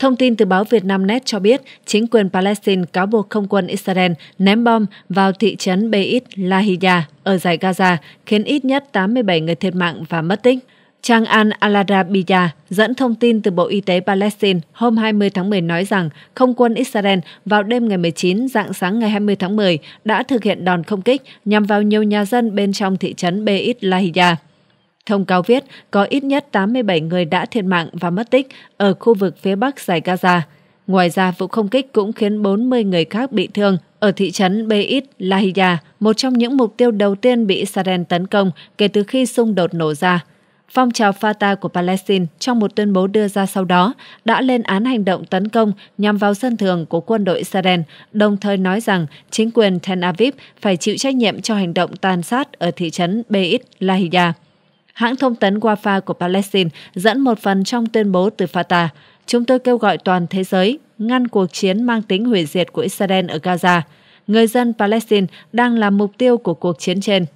Thông tin từ báo Việt Nam Net cho biết, chính quyền Palestine cáo buộc không quân Israel ném bom vào thị trấn Beit Lahia ở giải Gaza, khiến ít nhất 87 người thiệt mạng và mất tích. Trang An Al-Arabiya dẫn thông tin từ Bộ Y tế Palestine hôm 20 tháng 10 nói rằng không quân Israel vào đêm ngày 19 dạng sáng ngày 20 tháng 10 đã thực hiện đòn không kích nhằm vào nhiều nhà dân bên trong thị trấn Beit Lahia. Thông cáo viết có ít nhất 87 người đã thiệt mạng và mất tích ở khu vực phía bắc giải Gaza. Ngoài ra, vụ không kích cũng khiến 40 người khác bị thương ở thị trấn Beit Lahia, một trong những mục tiêu đầu tiên bị Israel tấn công kể từ khi xung đột nổ ra. Phong trào Fatah của Palestine trong một tuyên bố đưa ra sau đó đã lên án hành động tấn công nhằm vào sân thường của quân đội Israel, đồng thời nói rằng chính quyền Tel Aviv phải chịu trách nhiệm cho hành động tàn sát ở thị trấn Beit Lahia hãng thông tấn Wafa của Palestine dẫn một phần trong tuyên bố từ Fatah. Chúng tôi kêu gọi toàn thế giới ngăn cuộc chiến mang tính hủy diệt của Israel ở Gaza. Người dân Palestine đang là mục tiêu của cuộc chiến trên.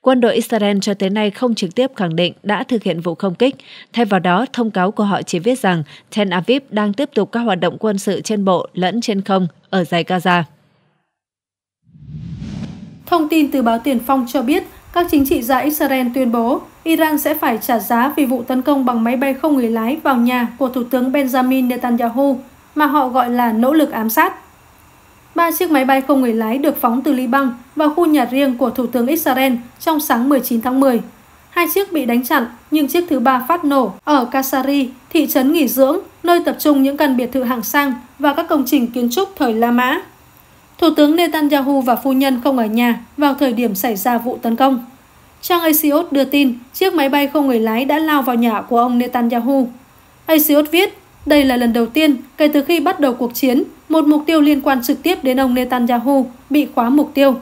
Quân đội Israel cho tới nay không trực tiếp khẳng định đã thực hiện vụ không kích. Thay vào đó, thông cáo của họ chỉ viết rằng Tel Aviv đang tiếp tục các hoạt động quân sự trên bộ lẫn trên không ở giải Gaza. Thông tin từ báo Tiền Phong cho biết, các chính trị gia Israel tuyên bố Iran sẽ phải trả giá vì vụ tấn công bằng máy bay không người lái vào nhà của Thủ tướng Benjamin Netanyahu, mà họ gọi là nỗ lực ám sát. Ba chiếc máy bay không người lái được phóng từ Liban vào khu nhà riêng của Thủ tướng Israel trong sáng 19 tháng 10. Hai chiếc bị đánh chặn, nhưng chiếc thứ ba phát nổ ở Kasari, thị trấn nghỉ dưỡng, nơi tập trung những căn biệt thự hạng sang và các công trình kiến trúc thời La Mã. Thủ tướng Netanyahu và phu nhân không ở nhà vào thời điểm xảy ra vụ tấn công. Trang Axios đưa tin chiếc máy bay không người lái đã lao vào nhà của ông Netanyahu. Axios viết, đây là lần đầu tiên kể từ khi bắt đầu cuộc chiến, một mục tiêu liên quan trực tiếp đến ông Netanyahu bị khóa mục tiêu.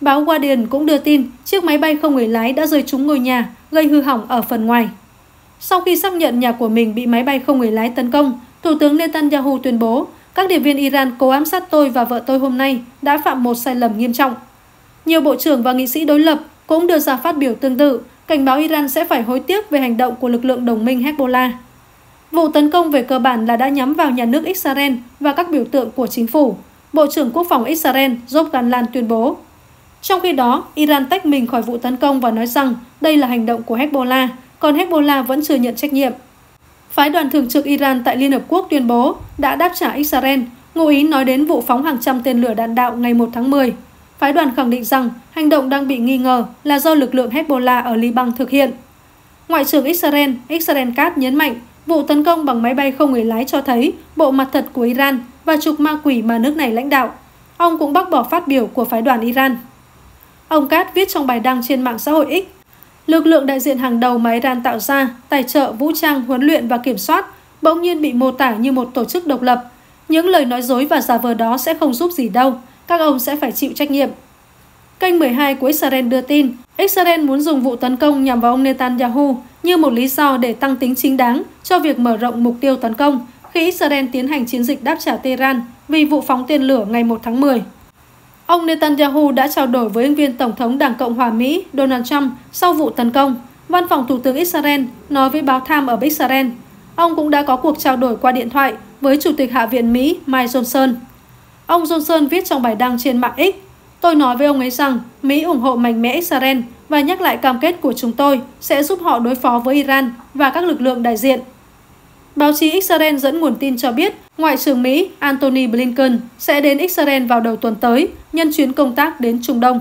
Báo Guardian cũng đưa tin chiếc máy bay không người lái đã rơi trúng ngôi nhà, gây hư hỏng ở phần ngoài. Sau khi xác nhận nhà của mình bị máy bay không người lái tấn công, Thủ tướng Netanyahu tuyên bố các điệp viên Iran cố ám sát tôi và vợ tôi hôm nay đã phạm một sai lầm nghiêm trọng. Nhiều bộ trưởng và nghị sĩ đối lập cũng đưa ra phát biểu tương tự, cảnh báo Iran sẽ phải hối tiếc về hành động của lực lượng đồng minh Hezbollah. Vụ tấn công về cơ bản là đã nhắm vào nhà nước Israel và các biểu tượng của chính phủ, Bộ trưởng Quốc phòng Israel Job Gallant tuyên bố. Trong khi đó, Iran tách mình khỏi vụ tấn công và nói rằng đây là hành động của Hezbollah, còn Hezbollah vẫn chưa nhận trách nhiệm. Phái đoàn thường trực Iran tại Liên Hợp Quốc tuyên bố đã đáp trả Israel, ngụ ý nói đến vụ phóng hàng trăm tên lửa đạn đạo ngày 1 tháng 10. Phái đoàn khẳng định rằng hành động đang bị nghi ngờ là do lực lượng Hezbollah ở Liban thực hiện. Ngoại trưởng Israel, Israel Katz nhấn mạnh vụ tấn công bằng máy bay không người lái cho thấy bộ mặt thật của Iran và trục ma quỷ mà nước này lãnh đạo. Ông cũng bác bỏ phát biểu của phái đoàn Iran. Ông Katz viết trong bài đăng trên mạng xã hội X Lực lượng đại diện hàng đầu mà Iran tạo ra, tài trợ, vũ trang, huấn luyện và kiểm soát, bỗng nhiên bị mô tả như một tổ chức độc lập. Những lời nói dối và giả vờ đó sẽ không giúp gì đâu, các ông sẽ phải chịu trách nhiệm. Kênh 12 của Israel đưa tin, Israel muốn dùng vụ tấn công nhằm vào ông Netanyahu như một lý do để tăng tính chính đáng cho việc mở rộng mục tiêu tấn công khi Israel tiến hành chiến dịch đáp trả Tehran vì vụ phóng tên lửa ngày 1 tháng 10. Ông Netanyahu đã trao đổi với ứng viên Tổng thống Đảng Cộng hòa Mỹ Donald Trump sau vụ tấn công. Văn phòng Thủ tướng Israel nói với báo Time ở Israel. Ông cũng đã có cuộc trao đổi qua điện thoại với Chủ tịch Hạ viện Mỹ Mike Johnson. Ông Johnson viết trong bài đăng trên mạng X, Tôi nói với ông ấy rằng Mỹ ủng hộ mạnh mẽ Israel và nhắc lại cam kết của chúng tôi sẽ giúp họ đối phó với Iran và các lực lượng đại diện. Báo chí Israel dẫn nguồn tin cho biết Ngoại trưởng Mỹ Antony Blinken sẽ đến Israel vào đầu tuần tới nhân chuyến công tác đến Trung Đông.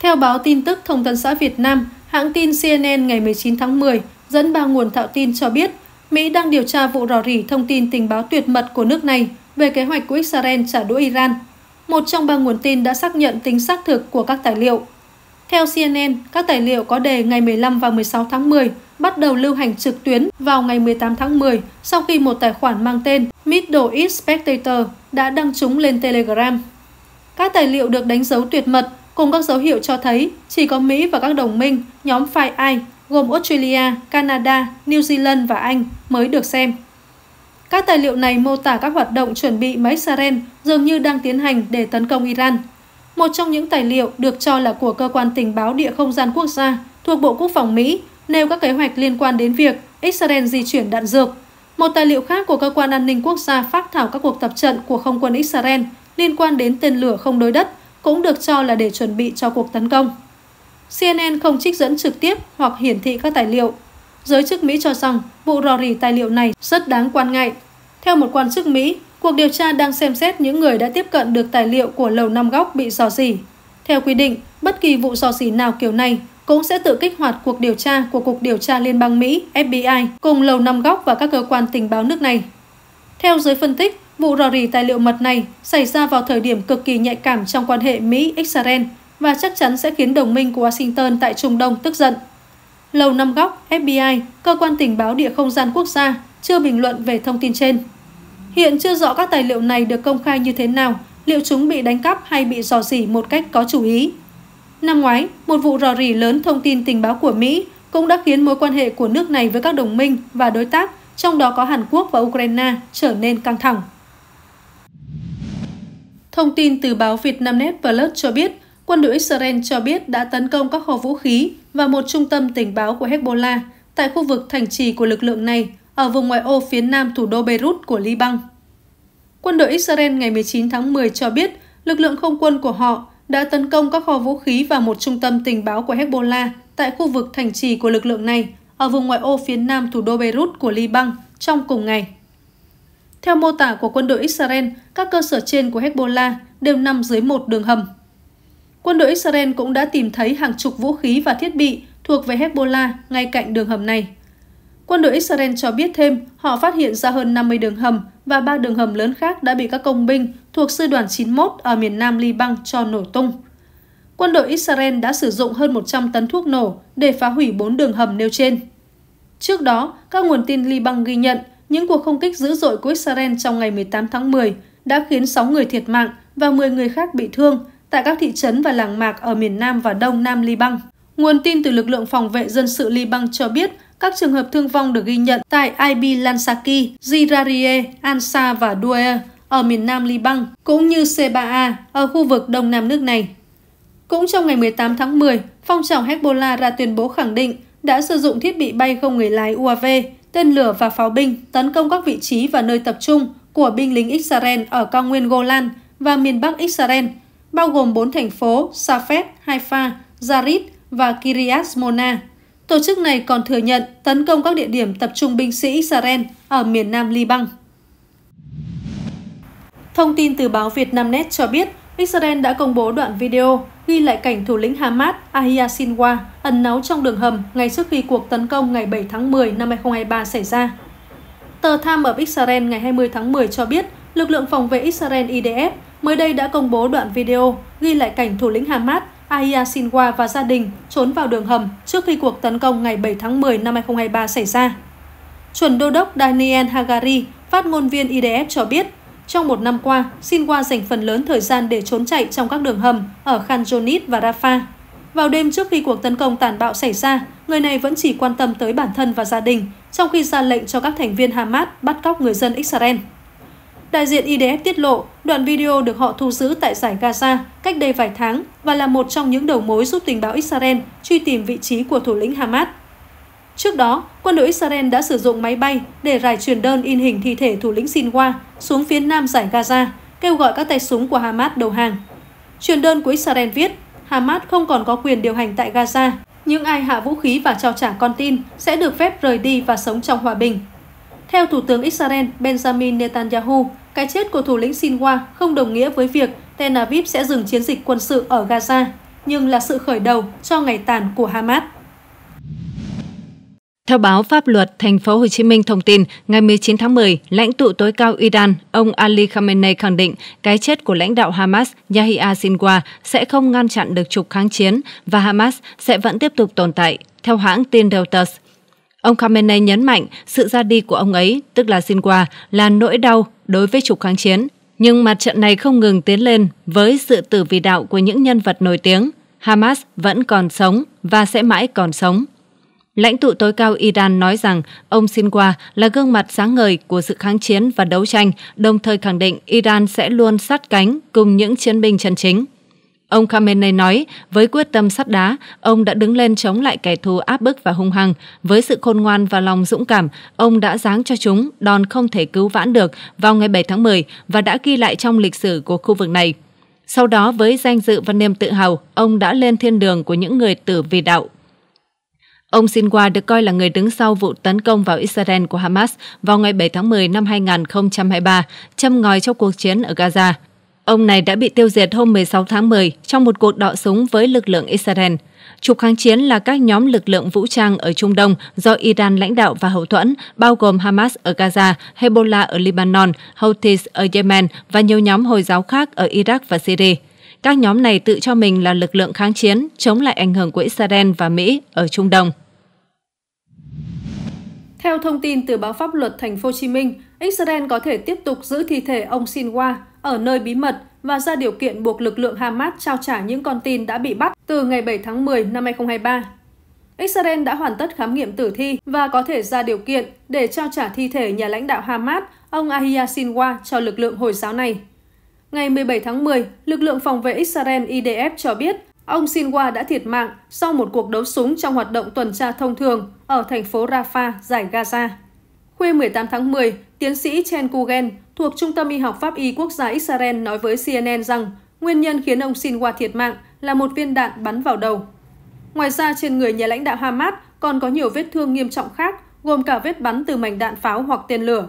Theo báo tin tức Thông tấn xã Việt Nam, hãng tin CNN ngày 19 tháng 10 dẫn ba nguồn thạo tin cho biết Mỹ đang điều tra vụ rò rỉ thông tin tình báo tuyệt mật của nước này về kế hoạch của Israel trả đũa Iran. Một trong ba nguồn tin đã xác nhận tính xác thực của các tài liệu. Theo CNN, các tài liệu có đề ngày 15 và 16 tháng 10 bắt đầu lưu hành trực tuyến vào ngày 18 tháng 10 sau khi một tài khoản mang tên Middle East Spectator đã đăng chúng lên Telegram. Các tài liệu được đánh dấu tuyệt mật cùng các dấu hiệu cho thấy chỉ có Mỹ và các đồng minh nhóm phái ai gồm Australia, Canada, New Zealand và Anh mới được xem. Các tài liệu này mô tả các hoạt động chuẩn bị mà Israel dường như đang tiến hành để tấn công Iran. Một trong những tài liệu được cho là của cơ quan tình báo địa không gian quốc gia thuộc Bộ Quốc phòng Mỹ nêu các kế hoạch liên quan đến việc Israel di chuyển đạn dược. Một tài liệu khác của Cơ quan An ninh Quốc gia phát thảo các cuộc tập trận của không quân Israel liên quan đến tên lửa không đối đất cũng được cho là để chuẩn bị cho cuộc tấn công. CNN không trích dẫn trực tiếp hoặc hiển thị các tài liệu. Giới chức Mỹ cho rằng vụ rò rỉ tài liệu này rất đáng quan ngại. Theo một quan chức Mỹ, cuộc điều tra đang xem xét những người đã tiếp cận được tài liệu của Lầu Năm Góc bị rò rỉ. Theo quy định, bất kỳ vụ rò rỉ nào kiểu này cũng sẽ tự kích hoạt cuộc điều tra của Cục Điều tra Liên bang Mỹ FBI cùng Lầu Năm Góc và các cơ quan tình báo nước này. Theo giới phân tích, vụ rò rỉ tài liệu mật này xảy ra vào thời điểm cực kỳ nhạy cảm trong quan hệ Mỹ-Israel và chắc chắn sẽ khiến đồng minh của Washington tại Trung Đông tức giận. Lầu Năm Góc, FBI, cơ quan tình báo địa không gian quốc gia, chưa bình luận về thông tin trên. Hiện chưa rõ các tài liệu này được công khai như thế nào, liệu chúng bị đánh cắp hay bị dò dỉ một cách có chủ ý. Năm ngoái, một vụ rò rỉ lớn thông tin tình báo của Mỹ cũng đã khiến mối quan hệ của nước này với các đồng minh và đối tác, trong đó có Hàn Quốc và Ukraine, trở nên căng thẳng. Thông tin từ báo Vietnamnet Plus cho biết, quân đội Israel cho biết đã tấn công các kho vũ khí và một trung tâm tình báo của Hezbollah tại khu vực thành trì của lực lượng này ở vùng ngoại ô phía nam thủ đô Beirut của Liban. Quân đội Israel ngày 19 tháng 10 cho biết lực lượng không quân của họ đã tấn công các kho vũ khí và một trung tâm tình báo của Hezbollah tại khu vực thành trì của lực lượng này ở vùng ngoại ô phía nam thủ đô Beirut của Liban trong cùng ngày. Theo mô tả của quân đội Israel, các cơ sở trên của Hezbollah đều nằm dưới một đường hầm. Quân đội Israel cũng đã tìm thấy hàng chục vũ khí và thiết bị thuộc về Hezbollah ngay cạnh đường hầm này. Quân đội Israel cho biết thêm họ phát hiện ra hơn 50 đường hầm và ba đường hầm lớn khác đã bị các công binh thuộc sư đoàn 91 ở miền nam Liban cho nổ tung. Quân đội Israel đã sử dụng hơn 100 tấn thuốc nổ để phá hủy bốn đường hầm nêu trên. Trước đó, các nguồn tin Liban ghi nhận những cuộc không kích dữ dội của Israel trong ngày 18 tháng 10 đã khiến 6 người thiệt mạng và 10 người khác bị thương tại các thị trấn và làng mạc ở miền Nam và Đông Nam Liban. Nguồn tin từ lực lượng phòng vệ dân sự Liban cho biết các trường hợp thương vong được ghi nhận tại Ibi Lansaki, Zirarie, Ansa và Duer ở miền nam Liban, cũng như C3A ở khu vực đông nam nước này. Cũng trong ngày 18 tháng 10, phong trào Hezbollah ra tuyên bố khẳng định đã sử dụng thiết bị bay không người lái UAV, tên lửa và pháo binh tấn công các vị trí và nơi tập trung của binh lính Israel ở cao nguyên Golan và miền Bắc Israel, bao gồm bốn thành phố Safed, Haifa, Zarit và Kiryat Mona. Tổ chức này còn thừa nhận tấn công các địa điểm tập trung binh sĩ Israel ở miền nam Liban. Thông tin từ báo Vietnamnet cho biết, Israel đã công bố đoạn video ghi lại cảnh thủ lĩnh Hamas Ahia Sinwa ẩn náu trong đường hầm ngay trước khi cuộc tấn công ngày 7 tháng 10 năm 2023 xảy ra. Tờ Tham ở Israel ngày 20 tháng 10 cho biết lực lượng phòng vệ Israel IDF mới đây đã công bố đoạn video ghi lại cảnh thủ lĩnh Hamas Aya Sinwa và gia đình trốn vào đường hầm trước khi cuộc tấn công ngày 7 tháng 10 năm 2023 xảy ra. Chuẩn đô đốc Daniel Hagari, phát ngôn viên IDF cho biết, trong một năm qua, Sinwa dành phần lớn thời gian để trốn chạy trong các đường hầm ở Khan Yunis và Rafah. Vào đêm trước khi cuộc tấn công tàn bạo xảy ra, người này vẫn chỉ quan tâm tới bản thân và gia đình, trong khi ra lệnh cho các thành viên Hamas bắt cóc người dân Israel. Đại diện IDF tiết lộ, đoạn video được họ thu giữ tại giải Gaza cách đây vài tháng và là một trong những đầu mối giúp tình báo Israel truy tìm vị trí của thủ lĩnh Hamas. Trước đó, quân đội Israel đã sử dụng máy bay để rải truyền đơn in hình thi thể thủ lĩnh Sinwa xuống phía nam giải Gaza, kêu gọi các tay súng của Hamas đầu hàng. Truyền đơn của Israel viết, Hamas không còn có quyền điều hành tại Gaza, những ai hạ vũ khí và trao trả con tin sẽ được phép rời đi và sống trong hòa bình. Theo Thủ tướng Israel Benjamin Netanyahu, cái chết của thủ lĩnh Sinwa không đồng nghĩa với việc Tel Aviv sẽ dừng chiến dịch quân sự ở Gaza, nhưng là sự khởi đầu cho ngày tàn của Hamas. Theo báo Pháp luật Thành phố Hồ Chí Minh thông tin, ngày 19 tháng 10, lãnh tụ tối cao Iran, ông Ali Khamenei khẳng định cái chết của lãnh đạo Hamas Yahya Sinwar sẽ không ngăn chặn được trục kháng chiến và Hamas sẽ vẫn tiếp tục tồn tại, theo hãng tin Reuters. Ông Khamenei nhấn mạnh sự ra đi của ông ấy, tức là Sinwar, là nỗi đau đối với trục kháng chiến, nhưng mặt trận này không ngừng tiến lên với sự tử vì đạo của những nhân vật nổi tiếng. Hamas vẫn còn sống và sẽ mãi còn sống. Lãnh tụ tối cao Iran nói rằng ông Sinwa là gương mặt sáng ngời của sự kháng chiến và đấu tranh, đồng thời khẳng định Iran sẽ luôn sát cánh cùng những chiến binh chân chính. Ông Khamenei nói, với quyết tâm sắt đá, ông đã đứng lên chống lại kẻ thù áp bức và hung hăng. Với sự khôn ngoan và lòng dũng cảm, ông đã giáng cho chúng đòn không thể cứu vãn được vào ngày 7 tháng 10 và đã ghi lại trong lịch sử của khu vực này. Sau đó với danh dự và niềm tự hào, ông đã lên thiên đường của những người tử vì đạo. Ông Sinwa được coi là người đứng sau vụ tấn công vào Israel của Hamas vào ngày 7 tháng 10 năm 2023, châm ngòi cho cuộc chiến ở Gaza. Ông này đã bị tiêu diệt hôm 16 tháng 10 trong một cuộc đọ súng với lực lượng Israel. Trục kháng chiến là các nhóm lực lượng vũ trang ở Trung Đông do Iran lãnh đạo và hậu thuẫn, bao gồm Hamas ở Gaza, Hezbollah ở Lebanon, Houthis ở Yemen và nhiều nhóm Hồi giáo khác ở Iraq và Syria. Các nhóm này tự cho mình là lực lượng kháng chiến chống lại ảnh hưởng của Israel và Mỹ ở Trung Đông. Theo thông tin từ báo pháp luật Thành phố Hồ Chí Minh, Israel có thể tiếp tục giữ thi thể ông Sinwa ở nơi bí mật và ra điều kiện buộc lực lượng Hamas trao trả những con tin đã bị bắt từ ngày 7 tháng 10 năm 2023. Israel đã hoàn tất khám nghiệm tử thi và có thể ra điều kiện để trao trả thi thể nhà lãnh đạo Hamas, ông Ahia Sinwa, cho lực lượng Hồi giáo này. Ngày 17 tháng 10, lực lượng phòng vệ Israel IDF cho biết ông Sinwa đã thiệt mạng sau một cuộc đấu súng trong hoạt động tuần tra thông thường ở thành phố Rafah, giải Gaza. Khuya 18 tháng 10, tiến sĩ Chen Kugen, thuộc Trung tâm Y học Pháp y Quốc gia Israel nói với CNN rằng nguyên nhân khiến ông Sinwa thiệt mạng là một viên đạn bắn vào đầu. Ngoài ra, trên người nhà lãnh đạo Hamas còn có nhiều vết thương nghiêm trọng khác, gồm cả vết bắn từ mảnh đạn pháo hoặc tên lửa.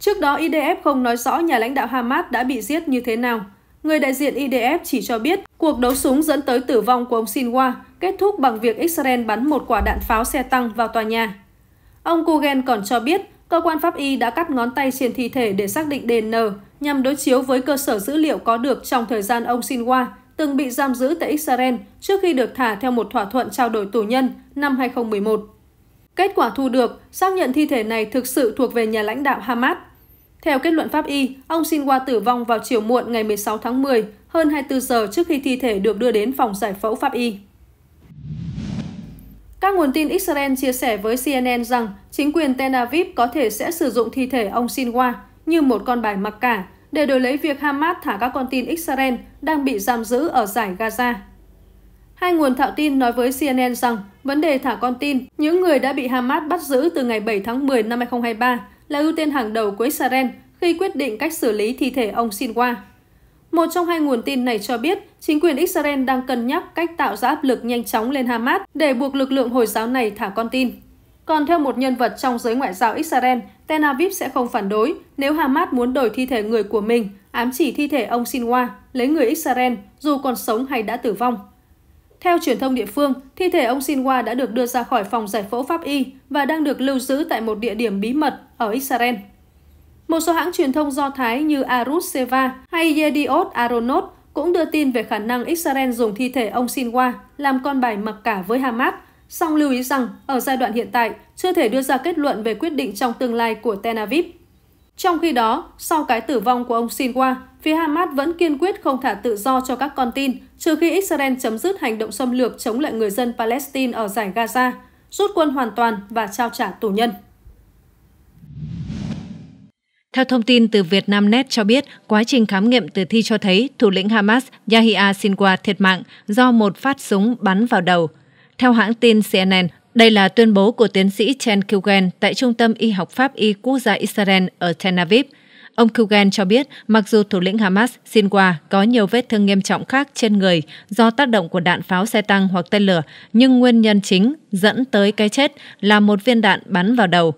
Trước đó, IDF không nói rõ nhà lãnh đạo Hamas đã bị giết như thế nào. Người đại diện IDF chỉ cho biết cuộc đấu súng dẫn tới tử vong của ông Sinwa kết thúc bằng việc Israel bắn một quả đạn pháo xe tăng vào tòa nhà. Ông Kugen còn cho biết Cơ quan pháp y đã cắt ngón tay trên thi thể để xác định DN nhằm đối chiếu với cơ sở dữ liệu có được trong thời gian ông Sinwa từng bị giam giữ tại Israel trước khi được thả theo một thỏa thuận trao đổi tù nhân năm 2011. Kết quả thu được xác nhận thi thể này thực sự thuộc về nhà lãnh đạo Hamas. Theo kết luận pháp y, ông Sinwa tử vong vào chiều muộn ngày 16 tháng 10, hơn 24 giờ trước khi thi thể được đưa đến phòng giải phẫu pháp y. Các nguồn tin Israel chia sẻ với CNN rằng chính quyền Tel Aviv có thể sẽ sử dụng thi thể ông Sinwa như một con bài mặc cả để đổi lấy việc Hamas thả các con tin Israel đang bị giam giữ ở giải Gaza. Hai nguồn thạo tin nói với CNN rằng vấn đề thả con tin, những người đã bị Hamas bắt giữ từ ngày 7 tháng 10 năm 2023 là ưu tiên hàng đầu của Israel khi quyết định cách xử lý thi thể ông Sinwa. Một trong hai nguồn tin này cho biết, chính quyền Israel đang cân nhắc cách tạo ra áp lực nhanh chóng lên Hamas để buộc lực lượng Hồi giáo này thả con tin. Còn theo một nhân vật trong giới ngoại giao Israel, Tel Aviv sẽ không phản đối nếu Hamas muốn đổi thi thể người của mình, ám chỉ thi thể ông Sinwa, lấy người Israel, dù còn sống hay đã tử vong. Theo truyền thông địa phương, thi thể ông Sinwa đã được đưa ra khỏi phòng giải phẫu pháp y và đang được lưu giữ tại một địa điểm bí mật ở Israel. Một số hãng truyền thông do Thái như Arut Seva hay Yediot Aronot cũng đưa tin về khả năng Israel dùng thi thể ông Sinwa làm con bài mặc cả với Hamas, song lưu ý rằng ở giai đoạn hiện tại chưa thể đưa ra kết luận về quyết định trong tương lai của Tel Aviv. Trong khi đó, sau cái tử vong của ông Sinwa, phía Hamas vẫn kiên quyết không thả tự do cho các con tin, trừ khi Israel chấm dứt hành động xâm lược chống lại người dân Palestine ở giải Gaza, rút quân hoàn toàn và trao trả tù nhân. Theo thông tin từ Vietnamnet cho biết, quá trình khám nghiệm tử thi cho thấy thủ lĩnh Hamas Yahya Sinwar thiệt mạng do một phát súng bắn vào đầu. Theo hãng tin CNN, đây là tuyên bố của tiến sĩ Chen Kugen tại Trung tâm Y học Pháp Y Quốc gia Israel ở Tel Aviv. Ông Kugen cho biết, mặc dù thủ lĩnh Hamas Sinwar có nhiều vết thương nghiêm trọng khác trên người do tác động của đạn pháo xe tăng hoặc tên lửa, nhưng nguyên nhân chính dẫn tới cái chết là một viên đạn bắn vào đầu.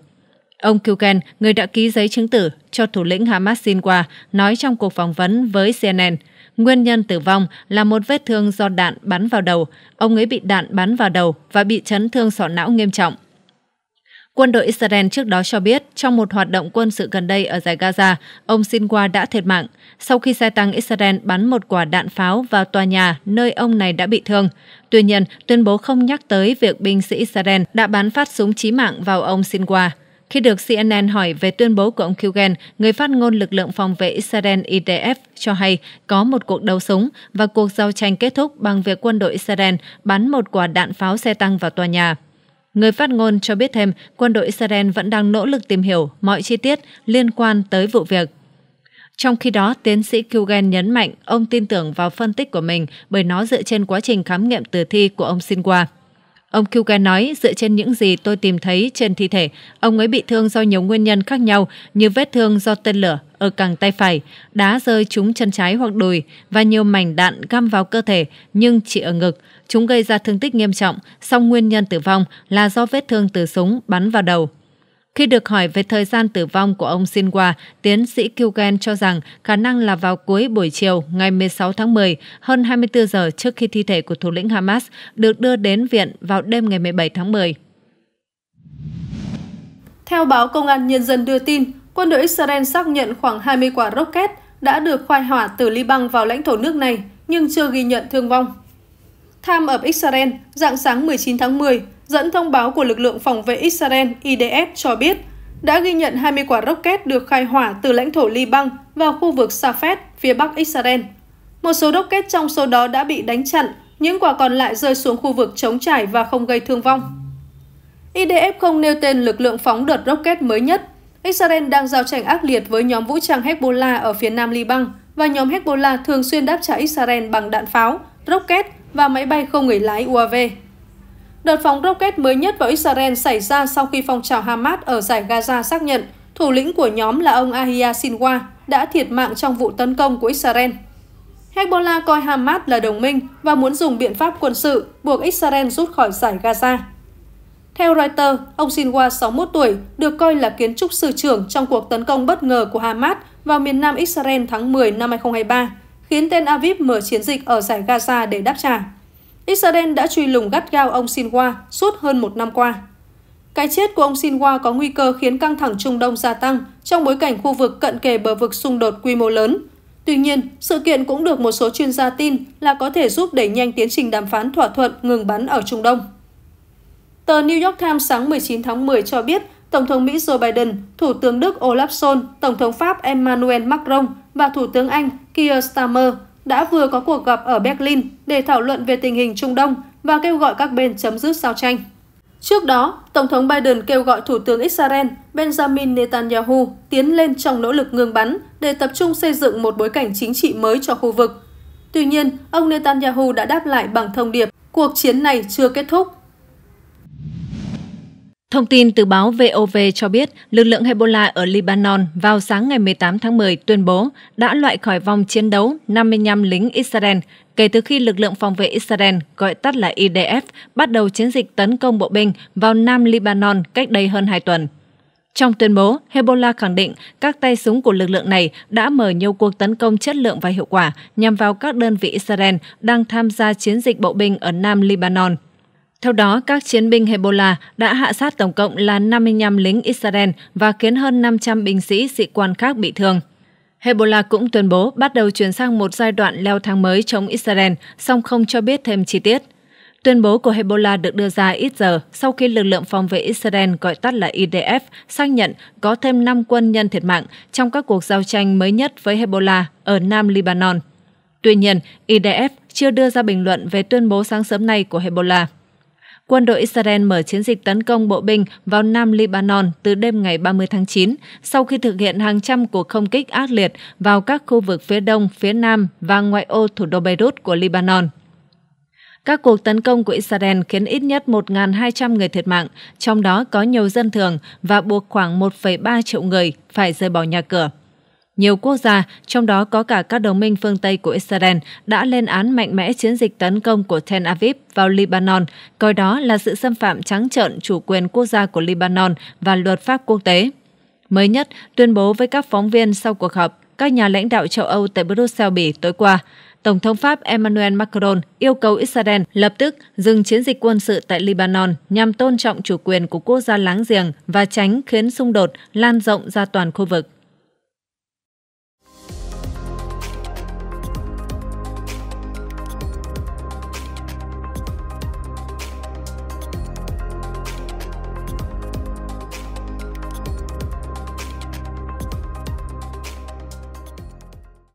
Ông Kuken, người đã ký giấy chứng tử cho thủ lĩnh Hamas Sinwa, nói trong cuộc phỏng vấn với CNN, nguyên nhân tử vong là một vết thương do đạn bắn vào đầu. Ông ấy bị đạn bắn vào đầu và bị chấn thương sọ não nghiêm trọng. Quân đội Israel trước đó cho biết, trong một hoạt động quân sự gần đây ở giải Gaza, ông Sinwa đã thiệt mạng sau khi xe tăng Israel bắn một quả đạn pháo vào tòa nhà nơi ông này đã bị thương. Tuy nhiên, tuyên bố không nhắc tới việc binh sĩ Israel đã bắn phát súng chí mạng vào ông Sinwa. Khi được CNN hỏi về tuyên bố của ông Kugan, người phát ngôn lực lượng phòng vệ Israel IDF cho hay có một cuộc đấu súng và cuộc giao tranh kết thúc bằng việc quân đội Israel bắn một quả đạn pháo xe tăng vào tòa nhà. Người phát ngôn cho biết thêm quân đội Israel vẫn đang nỗ lực tìm hiểu mọi chi tiết liên quan tới vụ việc. Trong khi đó, tiến sĩ Kugan nhấn mạnh ông tin tưởng vào phân tích của mình bởi nó dựa trên quá trình khám nghiệm tử thi của ông qua. Ông Kuga nói dựa trên những gì tôi tìm thấy trên thi thể, ông ấy bị thương do nhiều nguyên nhân khác nhau như vết thương do tên lửa ở cẳng tay phải, đá rơi trúng chân trái hoặc đùi và nhiều mảnh đạn găm vào cơ thể nhưng chỉ ở ngực. Chúng gây ra thương tích nghiêm trọng, song nguyên nhân tử vong là do vết thương từ súng bắn vào đầu. Khi được hỏi về thời gian tử vong của ông Shinwa, tiến sĩ Kyugen cho rằng khả năng là vào cuối buổi chiều ngày 16 tháng 10, hơn 24 giờ trước khi thi thể của thủ lĩnh Hamas được đưa đến viện vào đêm ngày 17 tháng 10. Theo báo Công an Nhân dân đưa tin, quân đội Israel xác nhận khoảng 20 quả rocket đã được khoai hỏa từ Liban vào lãnh thổ nước này, nhưng chưa ghi nhận thương vong. Tham ở Israel, dạng sáng 19 tháng 10, dẫn thông báo của lực lượng phòng vệ Israel IDF cho biết đã ghi nhận 20 quả rocket được khai hỏa từ lãnh thổ Liban vào khu vực Safed, phía bắc Israel. Một số rocket trong số đó đã bị đánh chặn, những quả còn lại rơi xuống khu vực trống trải và không gây thương vong. IDF không nêu tên lực lượng phóng đợt rocket mới nhất. Israel đang giao tranh ác liệt với nhóm vũ trang Hezbollah ở phía nam Liban và nhóm Hezbollah thường xuyên đáp trả Israel bằng đạn pháo, rocket và máy bay không người lái UAV. Đợt phóng rocket mới nhất vào Israel xảy ra sau khi phong trào Hamas ở giải Gaza xác nhận thủ lĩnh của nhóm là ông Ahia Sinwa đã thiệt mạng trong vụ tấn công của Israel. Hezbollah coi Hamas là đồng minh và muốn dùng biện pháp quân sự buộc Israel rút khỏi giải Gaza. Theo Reuters, ông Sinwa 61 tuổi được coi là kiến trúc sư trưởng trong cuộc tấn công bất ngờ của Hamas vào miền nam Israel tháng 10 năm 2023, khiến tên Aviv mở chiến dịch ở giải Gaza để đáp trả. Israel đã truy lùng gắt gao ông Sinwa suốt hơn một năm qua. Cái chết của ông Sinwa có nguy cơ khiến căng thẳng Trung Đông gia tăng trong bối cảnh khu vực cận kề bờ vực xung đột quy mô lớn. Tuy nhiên, sự kiện cũng được một số chuyên gia tin là có thể giúp đẩy nhanh tiến trình đàm phán thỏa thuận ngừng bắn ở Trung Đông. Tờ New York Times sáng 19 tháng 10 cho biết Tổng thống Mỹ Joe Biden, Thủ tướng Đức Olaf Scholz, Tổng thống Pháp Emmanuel Macron và Thủ tướng Anh Keir Starmer đã vừa có cuộc gặp ở Berlin để thảo luận về tình hình Trung Đông và kêu gọi các bên chấm dứt giao tranh. Trước đó, Tổng thống Biden kêu gọi Thủ tướng Israel Benjamin Netanyahu tiến lên trong nỗ lực ngừng bắn để tập trung xây dựng một bối cảnh chính trị mới cho khu vực. Tuy nhiên, ông Netanyahu đã đáp lại bằng thông điệp cuộc chiến này chưa kết thúc Thông tin từ báo VOV cho biết, lực lượng Hezbollah ở Lebanon vào sáng ngày 18 tháng 10 tuyên bố đã loại khỏi vòng chiến đấu 55 lính Israel kể từ khi lực lượng phòng vệ Israel, gọi tắt là IDF, bắt đầu chiến dịch tấn công bộ binh vào Nam Lebanon cách đây hơn 2 tuần. Trong tuyên bố, Hezbollah khẳng định các tay súng của lực lượng này đã mở nhiều cuộc tấn công chất lượng và hiệu quả nhằm vào các đơn vị Israel đang tham gia chiến dịch bộ binh ở Nam Lebanon – theo đó, các chiến binh Hezbollah đã hạ sát tổng cộng là 55 lính Israel và khiến hơn 500 binh sĩ sĩ quan khác bị thương. Hezbollah cũng tuyên bố bắt đầu chuyển sang một giai đoạn leo thang mới chống Israel, song không cho biết thêm chi tiết. Tuyên bố của Hezbollah được đưa ra ít giờ sau khi lực lượng phòng vệ Israel gọi tắt là IDF xác nhận có thêm 5 quân nhân thiệt mạng trong các cuộc giao tranh mới nhất với Hezbollah ở Nam Lebanon. Tuy nhiên, IDF chưa đưa ra bình luận về tuyên bố sáng sớm nay của Hezbollah quân đội Israel mở chiến dịch tấn công bộ binh vào Nam Lebanon từ đêm ngày 30 tháng 9, sau khi thực hiện hàng trăm cuộc không kích ác liệt vào các khu vực phía đông, phía nam và ngoại ô thủ đô Beirut của Lebanon. Các cuộc tấn công của Israel khiến ít nhất 1.200 người thiệt mạng, trong đó có nhiều dân thường và buộc khoảng 1,3 triệu người phải rời bỏ nhà cửa. Nhiều quốc gia, trong đó có cả các đồng minh phương Tây của Israel, đã lên án mạnh mẽ chiến dịch tấn công của Tel Aviv vào Lebanon, coi đó là sự xâm phạm trắng trợn chủ quyền quốc gia của Lebanon và luật pháp quốc tế. Mới nhất, tuyên bố với các phóng viên sau cuộc họp, các nhà lãnh đạo châu Âu tại Brussels Bỉ tối qua, Tổng thống Pháp Emmanuel Macron yêu cầu Israel lập tức dừng chiến dịch quân sự tại Lebanon nhằm tôn trọng chủ quyền của quốc gia láng giềng và tránh khiến xung đột lan rộng ra toàn khu vực.